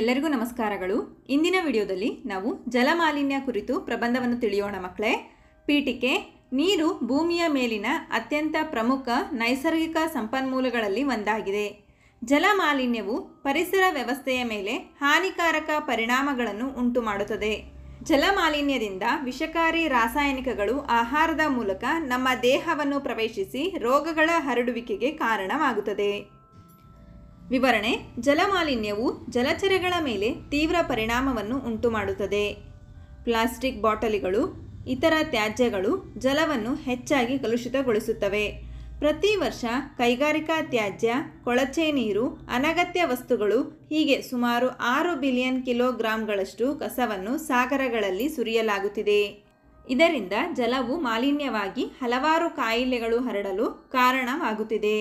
ಎಲ್ಲರಿಗೂ ನಮಸ್ಕಾರಗಳು ಇಂದಿನ ವಿಡಿಯೋದಲ್ಲಿ ನಾವು ಜಲಮಾಲಿನ್ಯ ಕುರಿತು ಪ್ರಬಂಧವನ್ನು ತಿಳಿಯೋಣ ಮಕ್ಕಳೇ ಪೀಠಿಕೆ ನೀರು ಭೂಮಿಯ ಮೇಲಿನ ಅತ್ಯಂತ ಪ್ರಮುಖ ನೈಸರ್ಗಿಕ ಸಂಪನ್ಮೂಲಗಳಲ್ಲಿ ಒಂದಾಗಿದೆ ಜಲಮಾಲಿನ್ಯವು ಪರಿಸರ ವ್ಯವಸ್ಥೆಯ ಮೇಲೆ ಹಾನಿಕಾರಕ ಪರಿಣಾಮಗಳನ್ನು ಉಂಟುಮಾಡುತ್ತದೆ ಮಾಡುತ್ತದೆ ಜಲಮಾಲಿನ್ಯದಿಂದ ವಿಷಕಾರಿ ರಾಸಾಯನಿಕಗಳು ಆಹಾರದ ಮೂಲಕ ನಮ್ಮ ದೇಹವನ್ನು ಪ್ರವೇಶಿಸಿ ರೋಗಗಳ ಹರಡುವಿಕೆಗೆ ಕಾರಣವಾಗುತ್ತದೆ ವಿವರಣೆ ಜಲಮಾಲಿನ್ಯವು ಜಲಚರಗಳ ಮೇಲೆ ತೀವ್ರ ಪರಿಣಾಮವನ್ನು ಉಂಟುಮಾಡುತ್ತದೆ ಪ್ಲಾಸ್ಟಿಕ್ ಬಾಟಲಿಗಳು ಇತರ ತ್ಯಾಜ್ಯಗಳು ಜಲವನ್ನು ಹೆಚ್ಚಾಗಿ ಕಲುಷಿತಗೊಳಿಸುತ್ತವೆ ಪ್ರತಿ ವರ್ಷ ಕೈಗಾರಿಕಾ ತ್ಯಾಜ್ಯ ಕೊಳಚೆ ನೀರು ಅನಗತ್ಯ ವಸ್ತುಗಳು ಹೀಗೆ ಸುಮಾರು ಆರು ಬಿಲಿಯನ್ ಕಿಲೋಗ್ರಾಂಗಳಷ್ಟು ಕಸವನ್ನು ಸಾಗರಗಳಲ್ಲಿ ಸುರಿಯಲಾಗುತ್ತಿದೆ ಇದರಿಂದ ಜಲವು ಮಾಲಿನ್ಯವಾಗಿ ಹಲವಾರು ಕಾಯಿಲೆಗಳು ಹರಡಲು ಕಾರಣವಾಗುತ್ತಿದೆ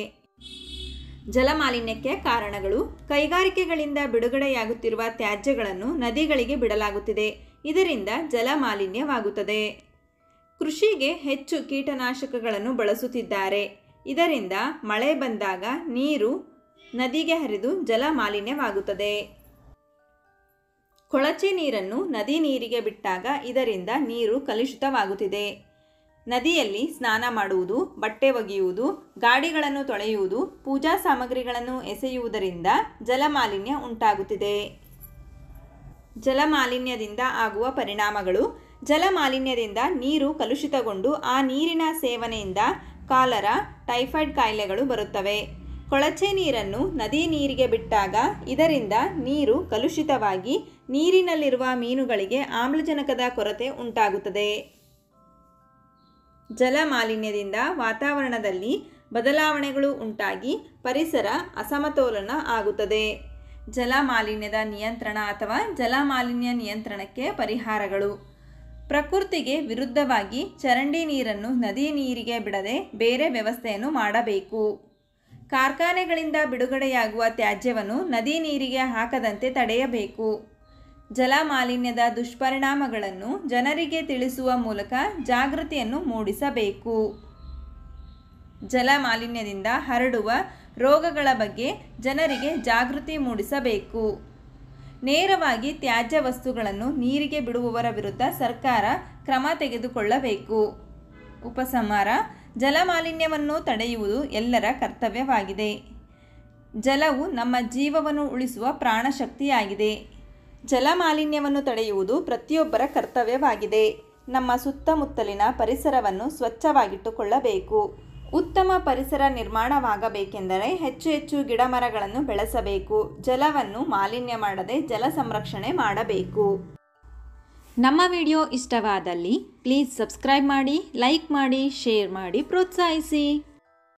ಜಲಮಾಲಿನ್ಯಕ್ಕೆ ಕಾರಣಗಳು ಕೈಗಾರಿಕೆಗಳಿಂದ ಬಿಡುಗಡೆಯಾಗುತ್ತಿರುವ ತ್ಯಾಜ್ಯಗಳನ್ನು ನದಿಗಳಿಗೆ ಬಿಡಲಾಗುತ್ತಿದೆ ಇದರಿಂದ ಜಲಮಾಲಿನ್ಯವಾಗುತ್ತದೆ ಕೃಷಿಗೆ ಹೆಚ್ಚು ಕೀಟನಾಶಕಗಳನ್ನು ಬಳಸುತ್ತಿದ್ದಾರೆ ಇದರಿಂದ ಮಳೆ ಬಂದಾಗ ನೀರು ನದಿಗೆ ಹರಿದು ಜಲಮಾಲಿನ್ಯವಾಗುತ್ತದೆ ಕೊಳಚೆ ನೀರನ್ನು ನದಿ ನೀರಿಗೆ ಬಿಟ್ಟಾಗ ಇದರಿಂದ ನೀರು ಕಲುಷಿತವಾಗುತ್ತಿದೆ ನದಿಯಲ್ಲಿ ಸ್ನಾನ ಮಾಡುವುದು ಬಟ್ಟೆ ಒಗೆಯುವುದು ಗಾಡಿಗಳನ್ನು ತೊಳೆಯುವುದು ಪೂಜಾ ಸಾಮಗ್ರಿಗಳನ್ನು ಎಸೆಯುವುದರಿಂದ ಜಲಮಾಲಿನ್ಯ ಉಂಟಾಗುತ್ತಿದೆ ಜಲಮಾಲಿನ್ಯದಿಂದ ಆಗುವ ಪರಿಣಾಮಗಳು ಜಲಮಾಲಿನ್ಯದಿಂದ ನೀರು ಕಲುಷಿತಗೊಂಡು ಆ ನೀರಿನ ಸೇವನೆಯಿಂದ ಕಾಲರ ಟೈಫಾಯ್ಡ್ ಕಾಯಿಲೆಗಳು ಬರುತ್ತವೆ ಕೊಳಚೆ ನೀರನ್ನು ನದಿ ನೀರಿಗೆ ಬಿಟ್ಟಾಗ ಇದರಿಂದ ನೀರು ಕಲುಷಿತವಾಗಿ ನೀರಿನಲ್ಲಿರುವ ಮೀನುಗಳಿಗೆ ಆಮ್ಲಜನಕದ ಕೊರತೆ ಉಂಟಾಗುತ್ತದೆ ಜಲ ಮಾಲಿನ್ಯದಿಂದ ವಾತಾವರಣದಲ್ಲಿ ಬದಲಾವಣೆಗಳು ಉಂಟಾಗಿ ಪರಿಸರ ಅಸಮತೋಲನ ಆಗುತ್ತದೆ ಜಲ ಮಾಲಿನ್ಯದ ನಿಯಂತ್ರಣ ಅಥವಾ ಜಲ ಮಾಲಿನ್ಯ ನಿಯಂತ್ರಣಕ್ಕೆ ಪರಿಹಾರಗಳು ಪ್ರಕೃತಿಗೆ ವಿರುದ್ಧವಾಗಿ ಚರಂಡಿ ನೀರನ್ನು ನದಿ ನೀರಿಗೆ ಬಿಡದೆ ಬೇರೆ ವ್ಯವಸ್ಥೆಯನ್ನು ಮಾಡಬೇಕು ಕಾರ್ಖಾನೆಗಳಿಂದ ಬಿಡುಗಡೆಯಾಗುವ ತ್ಯಾಜ್ಯವನ್ನು ನದಿ ನೀರಿಗೆ ಹಾಕದಂತೆ ತಡೆಯಬೇಕು ಜಲಮಾಲಿನ್ಯದ ದುಷ್ಪರಿಣಾಮಗಳನ್ನು ಜನರಿಗೆ ತಿಳಿಸುವ ಮೂಲಕ ಜಾಗೃತಿಯನ್ನು ಮೂಡಿಸಬೇಕು ಜಲಮಾಲಿನ್ಯದಿಂದ ಹರಡುವ ರೋಗಗಳ ಬಗ್ಗೆ ಜನರಿಗೆ ಜಾಗೃತಿ ಮೂಡಿಸಬೇಕು ನೇರವಾಗಿ ತ್ಯಾಜ್ಯ ವಸ್ತುಗಳನ್ನು ನೀರಿಗೆ ಬಿಡುವವರ ವಿರುದ್ಧ ಸರ್ಕಾರ ಕ್ರಮ ತೆಗೆದುಕೊಳ್ಳಬೇಕು ಉಪಸಂಹಾರ ಜಲಮಾಲಿನ್ಯವನ್ನು ತಡೆಯುವುದು ಎಲ್ಲರ ಕರ್ತವ್ಯವಾಗಿದೆ ಜಲವು ನಮ್ಮ ಜೀವವನ್ನು ಉಳಿಸುವ ಪ್ರಾಣಶಕ್ತಿಯಾಗಿದೆ ಜಲಮಾಲಿನ್ಯವನ್ನು ತಡೆಯುವುದು ಪ್ರತಿಯೊಬ್ಬರ ಕರ್ತವ್ಯವಾಗಿದೆ ನಮ್ಮ ಸುತ್ತಮುತ್ತಲಿನ ಪರಿಸರವನ್ನು ಸ್ವಚ್ಛವಾಗಿಟ್ಟುಕೊಳ್ಳಬೇಕು ಉತ್ತಮ ಪರಿಸರ ನಿರ್ಮಾಣವಾಗಬೇಕೆಂದರೆ ಹೆಚ್ಚು ಹೆಚ್ಚು ಗಿಡಮರಗಳನ್ನು ಬೆಳೆಸಬೇಕು ಜಲವನ್ನು ಮಾಲಿನ್ಯ ಮಾಡದೆ ಜಲ ಸಂರಕ್ಷಣೆ ಮಾಡಬೇಕು ನಮ್ಮ ವಿಡಿಯೋ ಇಷ್ಟವಾದಲ್ಲಿ ಪ್ಲೀಸ್ ಸಬ್ಸ್ಕ್ರೈಬ್ ಮಾಡಿ ಲೈಕ್ ಮಾಡಿ ಶೇರ್ ಮಾಡಿ ಪ್ರೋತ್ಸಾಹಿಸಿ